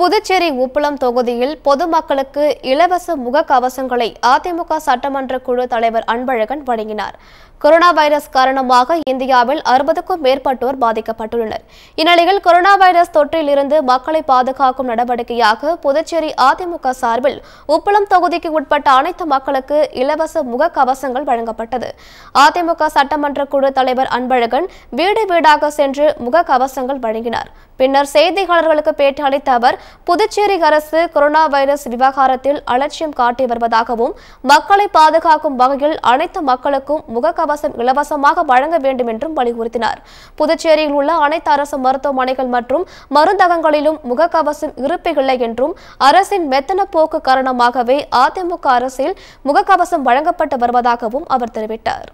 புதுச்சேரி உப்பளம் தொகுதியில் பொதுமக்களுக்கு இலவச முகக்கவசங்களை அதிமுக சட்டமன்ற குழு தலைவர் அன்பழகன் வழங்கினார் கொரோனா வைரஸ் காரணமாக இந்தியாவில் அறுபதுக்கும் மேற்பட்டோர் பாதிக்கப்பட்டுள்ளனர் இந்நிலையில் கொரோனா வைரஸ் தொற்றில் இருந்து மக்களை பாதுகாக்கும் நடவடிக்கையாக புதுச்சேரி அதிமுக சார்பில் உப்பளம் தொகுதிக்கு உட்பட்ட அனைத்து மக்களுக்கு இலவச முகக்கவசங்கள் வழங்கப்பட்டது அதிமுக சட்டமன்ற குழு தலைவர் அன்பழகன் வீடு வீடாக சென்று முகக்கவசங்கள் வழங்கினார் பின்னர் செய்தியாளர்களுக்கு பேட்டி அளித்த அவர் புதுச்சேரி அரசு கொரோனா வைரஸ் விவகாரத்தில் அலட்சியம் காட்டி வருவதாகவும் மக்களை பாதுகாக்கும் வகையில் அனைத்து மக்களுக்கும் முகக்கவசம் இலவசமாக வழங்க வேண்டும் என்றும் வலியுறுத்தினார் புதுச்சேரியில் உள்ள அனைத்து அரசு மருத்துவமனைகள் மற்றும் மருந்தகங்களிலும் முகக்கவசம் இருப்பில்லை என்றும் அரசின் மெத்தன போக்கு காரணமாகவே அதிமுக அரசில் முகக்கவசம் வழங்கப்பட்டு வருவதாகவும் அவர் தெரிவித்தார்